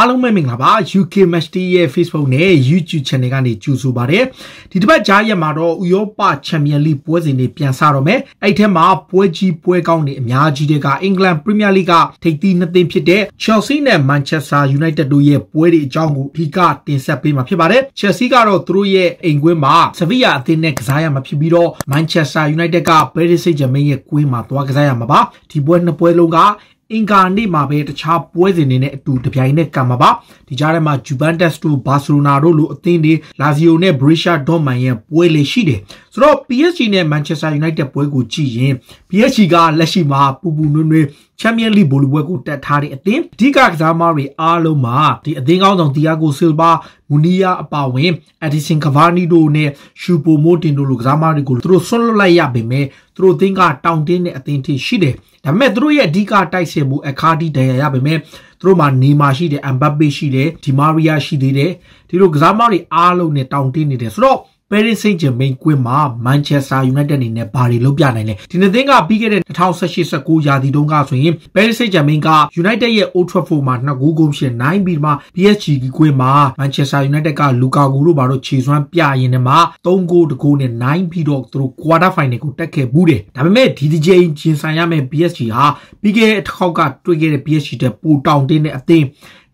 အားလုံးပဲမင်္ဂလာပါ UK Match Day ရဲ့ Facebook နဲ့ YouTube Channel ကနေကြိုဆိုပါရစေဒီတစ်ပတ်ကြားရက်မှာတော့ဥရောပ Champions League ပွဲစဉ်တွေပြန်ဆတော့မယ်အဲ့ထဲမှာပွဲကြီးပွဲကောင်းတွေအများကြီးတွေကအင်္ဂလန် Premier League ကထိပ်သီးနှစ်သင်းဖြစ်တဲ့ Chelsea နဲ့ Manchester United တို့ရဲ့ပွဲတွေအကြောင်းကိုအဓိကတင်ဆက်ပေးမှာဖြစ်ပါတယ် Chelsea ကတော့သူတို့ရဲ့အိမ်ကွင်းမှာ Sevilla အသင်းနဲ့ကစားရမှာဖြစ်ပြီးတော့ Manchester United က Paris Saint-Germain ရဲ့ကွင်းမှာသွားကစားရမှာပါဒီပွဲနှစ်ပွဲလုံးကအင်ကာနေ့မှာပဲတခြားပွဲစဉ်တွေနဲ့အတူတပြိုင်နက်ကန်မှာပါဒီကြားထဲမှာဂျူဗန်တက်စ်တို့ဘာစီလိုနာတို့လိုအသင်းတွေလာဇီယိုနဲ့ဘရီရှာဒေါ့မန်ရဲ့ပွဲလေရှိတယ်ဆိုတော့ PSG နဲ့ Manchester United ပွဲကိုကြည့်ရင် PSG ကလက်ရှိမှာပူပူနွေ့နွေ့ Champions League ဘောလုံးပွဲကိုတက်ထားတဲ့အသင်းအဓိကကစားသမားတွေအားလုံးမှာဒီအသင်းကောင်းဆောင် Thiago Silva, Muniya အပါအဝင် Edison Cavani တို့နဲ့ Shupo Motin တို့လိုကစားသမားတွေကိုသူတို့ဆွတ်လွတ်လိုက်ရပေမဲ့သူတို့အသင်းကတောင်တင်းတဲ့အသင်းထိရှိတယ်။ဒါပေမဲ့သူတို့ရဲ့အဓိကတိုက်စစ်မှုအခါတီဒဏ်ရာရပေမဲ့သူတို့မှာနေမာရှိတယ် Mbappe ရှိတယ် Di Maria ရှိသေးတယ်ဒီလိုကစားသမားတွေအားလုံးနဲ့တောင်တင်းနေတယ်ဆိုတော့ Paris Saint-Germain ကွင်းမှာ Manchester United အနေနဲ့ဘာတွေလုပ်ပြနိုင်လဲဒီနှစ်သင်းကပြီးခဲ့တဲ့2018-19ရာသီတုန်းကဆိုရင် Paris Saint-Germain က United ရဲ့ Old Trafford မှာ2ဂိုးကုန်ရှင်နိုင်ပြီးမှ PSG ကွင်းမှာ Manchester United က Lukaku တို့ဘာတို့ခြေစွမ်းပြရင်နဲ့မှ3ဂိုးတဂိုးနဲ့နိုင်ပြီးတော့သူတို့ Quarter Final ကိုတက်ခဲ့ဘူးတယ်ဒါပေမဲ့ဒီဒီချိန်ကျင်ဆိုင်ရမယ့် PSG ဟာပြီးခဲ့တဲ့တစ်ခေါက်ကတွေ့ခဲ့တဲ့ PSG တဲ့ပူတောင်တင်းတဲ့အသင်း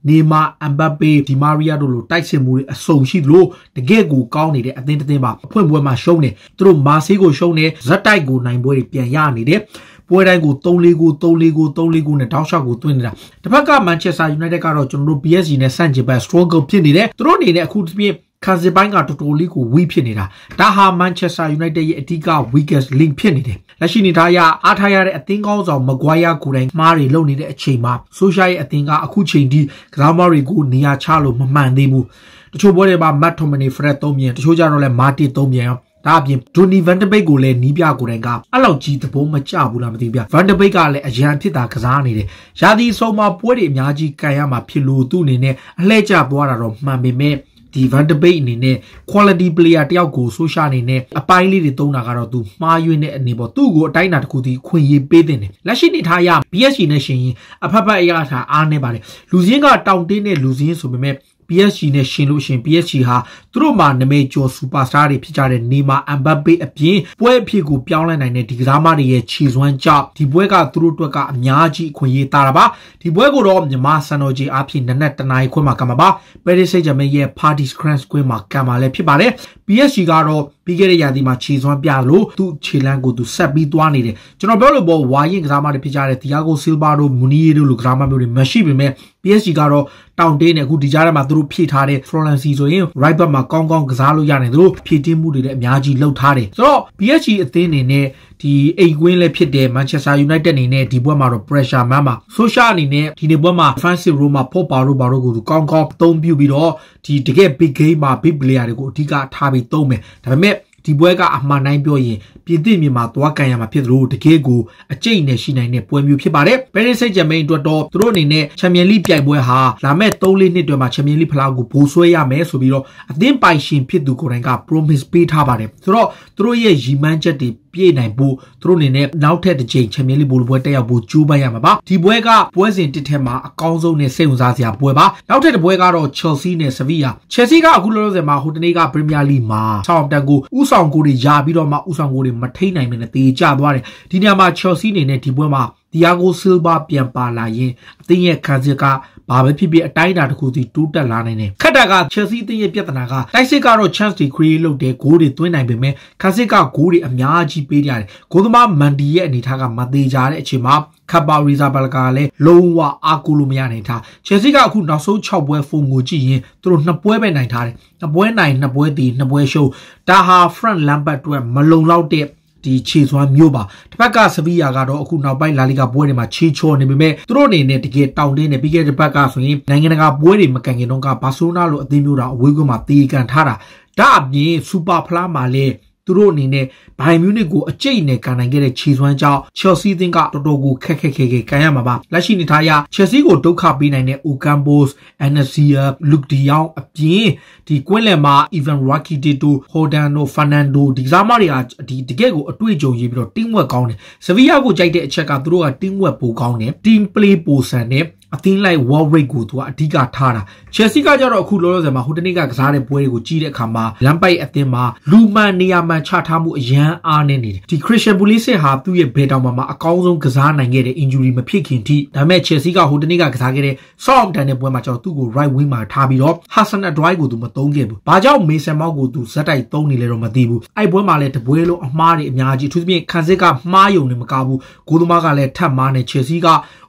နေမာအမ်ဘပေဒီမာရီယာတို့လိုတိုက်စစ်မှုတွေအဆုံရှိသလိုတကယ့်ကိုကောင်းနေတဲ့အသင်းတစ်သင်းပါအဖွင့်ပွဲမှာရှုံးတယ်သူတို့မာဆေးကိုရှုံးတယ်ဇက်တိုက်ကိုနိုင်ပွဲတွေပြန်ရနေတယ်ပွဲတိုင်းကို3-4ကို3-4ကို3-4ကိုနဲ့တောက်လျှောက်ကိုတွင်းနေတာတစ်ဖက်ကမန်ချက်စတာယူနိုက်တက်ကတော့ကျွန်တော်တို့ PSG နဲ့ဆန့်ကျင်ဘက် struggle ဖြစ်နေတယ်သူတို့အနေနဲ့အခုတစ်ပြည့်ခံစစ်ပိုင်းကတော်တော်လေးကိုဝီးဖြစ်နေတာဒါဟာ Manchester United ရဲ့အဓိက weakest link ဖြစ်နေတယ်လက်ရှိနေသားရအားထားရတဲ့အသင်းကောင်းဆောင်မကွာယာကိုယ်တိုင်မှားတွေလုပ်နေတဲ့အချိန်မှာဆိုရှာရဲ့အသင်းကအခုချိန်ထိကစားမတွေကိုနေရာချလို့မမှန်သေးဘူးတချို့ပွဲတွေမှာ Matt Tomney Fred သုံးမြန်တချို့ကြတော့လဲ Martin သုံးမြန်ဒါအပြင် Donny Van de Beek ကိုလည်းနီးပြကိုယ်တိုင်ကအဲ့လောက်ကြီးသဘောမကျဘူးလားမသိဘူးဗျ Van de Beek ကလည်းအရန်ဖြစ်တာကစားနေတယ်။ရာသီဆုံးမှာပွဲတွေအများကြီးကန်ရမှာဖြစ်လို့သူ့အနေနဲ့အလှည့်ကျပွားတာတော့မှန်ပေမဲ့ဒီ Van de Beek အနေနဲ့ quality player တယောက်ကိုဆိုရှာအနေနဲ့အပိုင်းလေးတွေသုံးတာကတော့သူမှားယွင်းတဲ့အနေပေါ့သူ့ကိုအတိုင်းအတာတစ်ခုတည်းခွင့်ရေးပေးတင်တယ်လက်ရှိနေထားရ PSG နဲ့ရှင်ရင်အဖက်ဖက်အရာထားအားနေပါတယ်လူစင်းက တောင့်တင်းတဲ့လူစင်းဆိုပေမဲ့ PSG နဲ့ရှင်လို့ရှင် PSG ဟာသူတို့မှာနာမည်ကျော်စူပါစတာတွေဖြစ်ကြတဲ့နေမာအမ်ဘပ်ပေအပြင်ပွဲအဖြစ်ကိုပြောင်းလဲနိုင်တဲ့ဒီကစားမတွေရဲ့ခြေစွမ်းကြောင့်ဒီပွဲကသူတို့အတွက်ကအများကြီးအခွင့်အရေးတာတာပါဒီပွဲကိုတော့မြန်မာစံတော်ကြီးအားဖြင့်နနက်တနာရီခွဲမှာကမှာပါပဲရစ်စိတ်ဂျမန်ရဲ့ Party Scrans ခွဲမှာကမှာလည်းဖြစ်ပါတယ် PSG ကတော့ပြီးခဲ့တဲ့ရာသီမှာခြေစွမ်းပြလို့သူ့ခြေလမ်းကိုသူဆက်ပြီးသွားနေတယ်ကျွန်တော်ပြောလို့ပေါ့ဝါရင်ကစားမတွေဖြစ်ကြတဲ့တီယာဂိုဆီလ်ဗာတို့မူနီယေတို့လိုကစားမမျိုးတွေမရှိပေမဲ့ PSG ကတော့တောင်တင်းနဲ့အခုဒီကြားထဲမှာသူတို့ဖြည့်ထားတဲ့ Florenzi ဆိုရင် right back မှာကောင်းကောင်းကစားလို့ရတယ်သူတို့ဖြည့်တင်းမှုတွေလည်းအများကြီးလုပ်ထားတယ်ဆိုတော့ PSG အသင်းအနေနဲ့ဒီအိမ်ကွင်းလည်းဖြစ်တယ် Manchester United အနေနဲ့ဒီဘက်မှာတော့ pressure မှန်းပါ Social အနေနဲ့ဒီနေ့ဘက်မှာ Francis Roma ဖော့ပါတို့ပါတို့ကိုကောင်းကောင်းအသုံးပြုပြီးတော့ဒီတကယ် big game မှာ big player တွေကိုအဓိကထားပြီးသုံးမယ်ဒါပေမဲ့ဒီပွဲကအမှန်တိုင်းပြောရင်ပြင်သစ်မြန်မာသွားကန်ရမှာဖြစ်သလိုတကယ်ကိုအကျိတ်နဲ့ရှိနိုင်တဲ့ပွဲမျိုးဖြစ်ပါတယ်။ Paris Saint-Germain အတွက်တော့သူတို့အနေနဲ့ Champions League ပြိုင်ပွဲဟာလာမယ့်3-4နှစ်တွင်မှာ Champions League ဖလားကိုဘိုးဆွဲရမယ်ဆိုပြီးတော့အသင်းပိုင်ရှင်ဖြစ်သူကိုယ်တိုင်က promise ပေးထားပါတယ်။ဆိုတော့သူတို့ရဲ့ရည်မှန်းချက်တွေပြည့်နိုင်ဖို့သူတို့အနေနဲ့နောက်ထပ်တစ်ချိန် Champions League ဘိုးပွဲတက်ရောက်ဖို့ကြိုးပမ်းရမှာပါ။ဒီပွဲကပွဲစဉ်တစ်ထက်မှာအကောင်းဆုံးနဲ့စိတ်ဝင်စားစရာပွဲပါ။နောက်ထပ်တစ်ပွဲကတော့ Chelsea နဲ့ Sevilla ။ Chelsea ကအခုလောလောဆယ်မှာဟိုတနေ့က Premier League မှာ Southampton ကိုဥစဆောင်ကိုတွေယာပြီးတော့မှဥဆောင်ကိုတွေမထိနိုင်နဲ့တေးကြသွားတယ်ဒီနေရာမှာ Chelsea အနေနဲ့ဒီပွဲမှာတီယာဂိုဆီလ်ဗာပြန်ပါလာရင်အသင်းရဲ့ခံစစ်ကဘာပဲဖြစ်ဖြစ်အတိုင်းအတာတစ်ခုစီတိုးတက်လာနိုင်တယ်ခက်တာကချယ်ဆီအသင်းရဲ့ပြဿနာကတိုက်စစ်ကတော့ chance တွေ create လုပ်တယ်ဂိုးတွေသွင်းနိုင်ပေမဲ့ခံစစ်ကဂိုးတွေအများကြီးပေးရတယ်ဂိုးသမားမန်ဒီရဲ့အနေထားကမသေးကြတဲ့အချိန်မှာခပ်ပါရီဇာဘလကလည်းလုံးဝအားကိုးလို့မရနိုင်တာချယ်ဆီကအခုနောက်ဆုံး6ပွဲဖုန်ကိုကြည့်ရင်သူတို့2ပွဲပဲနိုင်ထားတယ်2ပွဲနိုင်2ပွဲတည်2ပွဲရှုံးဒါဟာ front lambert အတွက်မလုံလောက်တဲ့ဒီခြေစွမ်းမျိုးပါတစ်ဖက်ကဆဗီယာကတော့အခုနောက်ပိုင်းလာလီဂါပွဲတွေမှာခြေချော်နေပေမဲ့သူတို့အနေနဲ့တကယ်တောင်းတင်းနေပြီးခဲ့တဲ့ဘက်ကဆိုရင်နိုင်ငံတကာပွဲတွေမကန်ခင်တော့ကဘာဆိုနာလိုအသင်းမျိုးတော်အဝေးကမှတီးကန်ထားတာဒါအပြင်စူပါဖလားမှာလည်းသူတို့အနေနဲ့ဘိုင်မြူနစ်ကိုအကျိတ်နဲ့ကန်နိုင်ခဲ့တဲ့ခြေစွမ်းကြောင့်ချယ်ဆီအသင်းကတော်တော်ကိုခက်ခက်ခဲခဲကန်ရမှာပါလက်ရှိနေထားရချယ်ဆီကိုဒုက္ခပေးနိုင်တဲ့ Ocampos, Anasia, Luke De Jong အပြင်ဒီကွင်းလယ်မှာ Ivan Rakitic, Jordano Fernando ဒီစားမတွေဟာဒီတကယ့်ကိုအတွေ့အကြုံရေးပြီးတော့ team work ကောင်းတယ် Sevilla ကိုကြိုက်တဲ့အချက်ကသူတို့က team work ပိုကောင်းတယ် team play ပိုဆန်တယ်အသင်းလိုက် wall rate ကိုသူကအဓိကထားတာ Chelsea ကကြတော့အခုလောလောဆယ်မှာဟိုတနေ့ကကစားတဲ့ပွဲတွေကိုကြည့်တဲ့အခါမှာ Lampard အသင်းမှာလူမှန်နေရာမှန်ချထားမှုအရန်အားနေနေတယ်ဒီ Christian Pulisic ဟာသူ့ရဲ့ဘယ်တောင်မှမှာအကောင်းဆုံးကစားနိုင်ခဲ့တဲ့ injury မဖြစ်ခင်ထိဒါပေမဲ့ Chelsea ကဟိုတနေ့ကကစားခဲ့တဲ့ Southampton ရဲ့ပွဲမှာကျွန်တော်သူ့ကို right wing မှာထားပြီးတော့ Hassan Adwai ကိုသူမသုံးခဲ့ဘူးဘာကြောင့် Mason Mount ကိုသူဇက်တိုက်သုံးနေလဲတော့မသိဘူးအဲ့ပွဲမှာလည်းတပွဲလုံးအမှားတွေအများကြီးအထူးသဖြင့်ခံစစ်ကမှားယုံနေမကဘူးဂိုးသမားကလည်းထပ်မှားနေ Chelsea က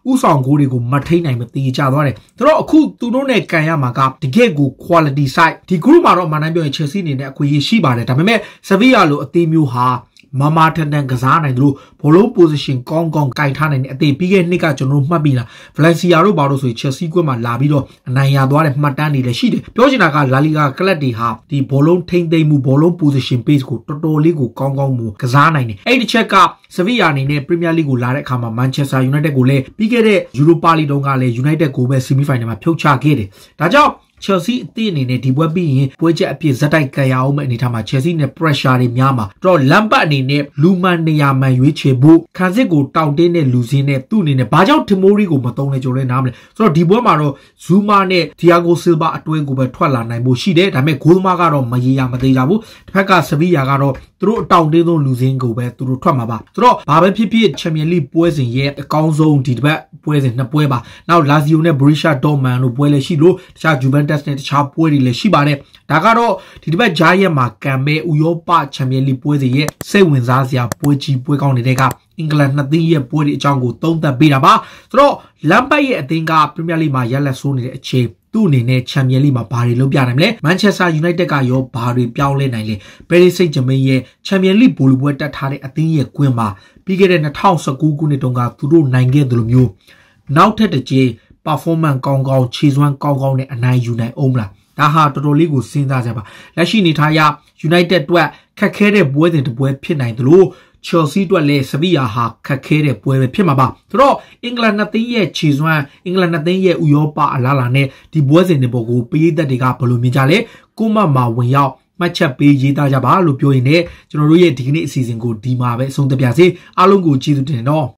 ဥဆောင်ကိုတွေကိုမထိနိုင်မတီးကြသွားတယ်ဆိုတော့အခုသူတို့နဲ့ကန်ရမှာကတကယ့်ကို quality side ဒီ group မှာတော့မှန်တမ်းပြောရင် Chelsea အနေနဲ့အခွင့်အရေးရှိပါတယ်ဒါပေမဲ့ Sevilla လိုအသင်းမျိုးဟာမာမာတန်တန်ကစားနိုင်လို့ဘောလုံး position ကောင်းကောင်းကင်ထားနိုင်တဲ့အသင်ပြီးခဲ့နှစ်ကကျွန်တော်တို့မှတ်ပြီးလား Valencia တို့ဘာလို့ဆိုရင် Chelsea ကွက်မှာလာပြီးတော့အနိုင်ရသွားတဲ့မှတ်တမ်းတွေလည်းရှိတယ်ပြောချင်တာက La Liga ကလပ်တွေဟာဒီဘောလုံးထိမ့်သိမ့်မှုဘောလုံး position base ကိုတော်တော်လေးကိုကောင်းကောင်းမှုကစားနိုင်တယ်အဲ့ဒီချက်ကဆဗီယာအနေနဲ့ Premier League ကိုလာတဲ့အခါမှာ Manchester United ကိုလည်းပြီးခဲ့တဲ့ Europa League တုန်းကလည်း United ကိုပဲ semi final မှာဖြုတ်ချခဲ့တယ်ဒါကြောင့် Chelsea အသင်းအနေနဲ့ဒီပွဲပြီးရင်ပွဲချက်အပြည့်ဇက်တိုက်ကန်ရအောင်မဲ့အနေထားမှာ Chelsea နဲ့ pressure တွေများမှာတော့ Lampard အနေနဲ့လူမှန်နေရာမှန်ရွေးချယ်ဖို့ခံစစ်ကိုတောင့်တင်းတဲ့လူစင်းနဲ့သူ့အနေနဲ့ဘာကြောင့် Tomori ကိုမသုံးလဲကြိုလဲနားမလဲဆိုတော့ဒီပွဲမှာတော့ Zuma နဲ့ Thiago Silva အတွင်းကိုပဲထွက်လာနိုင်ဖို့ရှိတယ်ဒါပေမဲ့ Golma ကတော့မရေရာမသေးကြဘူးတစ်ဖက်က Sevilla ကတော့သူတို့အတောင့်တင်းဆုံးလူစင်းကိုပဲသူတို့ထွက်မှာပါဆိုတော့ဘာပဲဖြစ်ဖြစ် Champions League ပွဲစဉ်ရဲ့အကောင်းဆုံးဒီတစ်ပတ်ပွဲစဉ်နှစ်ပွဲပါနောက် Lazio နဲ့ Borussia Dortmund တို့ပွဲလည်းရှိလို့တခြား Juventus Test နဲ့တခြားပွဲတွေလည်းရှိပါတယ်။ဒါကတော့ဒီတစ်ပတ်ကြားရက်မှာကံမဲဥရောပချန်ပီယံလိပွဲစီရဲ့စိတ်ဝင်စားစရာပွဲကြီးပွဲကောင်းတွေတဲ့အင်္ဂလန်နှစ်သင်းရဲ့ပွဲတွေအကြောင်းကိုသုံးသပ်ပေးတာပါ။ဆိုတော့လမ်ပတ်ရဲ့အသင်းကပရီးမီယာလိမှာရက်လက်ဆိုးနေတဲ့အချိန်သူ့အနေနဲ့ချန်ပီယံလိမှာဘာတွေလုပ်ပြနိုင်မလဲမန်ချက်စတာယူနိုက်တက်ကရောဘာတွေပြောင်းလဲနိုင်လဲပဲရစ်စိတ်ဂျမင်းရဲ့ချန်ပီယံလိဘောလုံးပွဲတက်ထားတဲ့အသင်းရဲ့ကွင်းမှာပြီးခဲ့တဲ့2019ခုနှစ်တုန်းကသူတို့နိုင်ခဲ့သလိုမျိုးနောက်ထပ်တစ်ကြိမ် performance ကောင်းကောင်းခြေစွမ်းကောင်းကောင်းနဲ့အနိုင်ယူနိုင်အောင်မလားဒါဟာတော်တော်လေးကိုစဉ်းစားကြပါလက်ရှိနေထားရ United အတွက်ခက်ခဲတဲ့ပွဲစဉ်တစ်ပွဲဖြစ်နိုင်သလို Chelsea အတွက်လည်း Sevilla ဟာခက်ခဲတဲ့ပွဲပဲဖြစ်မှာပါဆိုတော့အင်္ဂလန်နှစ်သိန်းရဲ့ခြေစွမ်းအင်္ဂလန်နှစ်သိန်းရဲ့ဥရောပအလားလာနဲ့ဒီပွဲစဉ်တွေပေါ်ကိုပရိသတ်တွေကဘယ်လိုမြင်ကြလဲကိုမမာဝင်ရောက်မှတ်ချက်ပေးရေးသားကြပါလို့ပြောရင်လည်းကျွန်တော်တို့ရဲ့ဒီကနေ့အစီအစဉ်ကိုဒီမှာပဲအဆုံးသတ်ပါစေအားလုံးကိုကျေးဇူးတင်တော့